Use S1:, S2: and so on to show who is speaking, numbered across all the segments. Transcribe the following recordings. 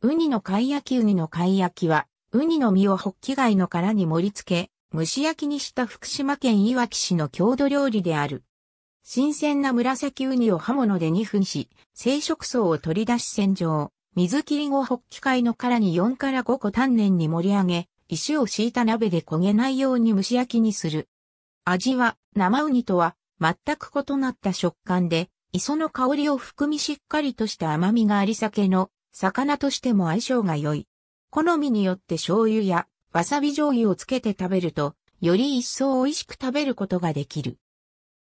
S1: ウニの
S2: 貝焼きウニの貝焼きは、ウニの身をホッキ貝の殻に盛り付け、蒸し焼きにした福島県いわき市の郷土料理である。新鮮な紫ウニを刃物で2分し、生殖層を取り出し洗浄。水切り後ホッキ貝の殻に4から5個丹念に盛り上げ、石を敷いた鍋で焦げないように蒸し焼きにする。味は生ウニとは全く異なった食感で、磯の香りを含みしっかりとした甘みがあり酒の魚としても相性が良い。好みによって醤油やわさび醤油をつけて食べると、より一層美味しく食べることができる。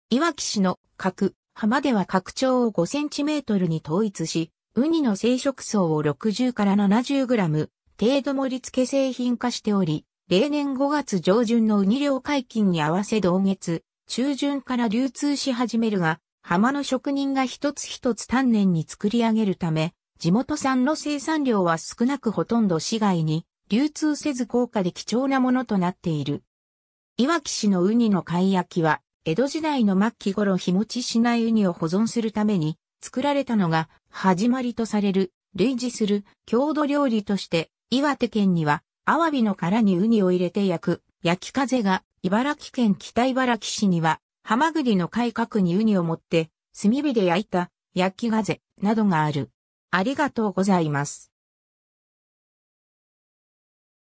S2: いわき市の角、浜では角長を5センチメートルに統一し、ウニの生殖層を60から70グラム程度盛り付け製品化しており、例年5月上旬のウニ漁解禁に合わせ同月、中旬から流通し始めるが、浜の職人が一つ一つ丹念に作り上げるため、地元産の生産量は少なくほとんど市外に流通せず高価で貴重なものとなっている。いわき市のウニの貝焼きは、江戸時代の末期頃日持ちしないウニを保存するために作られたのが始まりとされる、類似する郷土料理として、岩手県にはアワビの殻にウニを入れて焼く焼き風が、茨城県北茨城市には、ハマグリの改革にウニを持って炭火で焼いた焼き風などがある。ありがとうございます。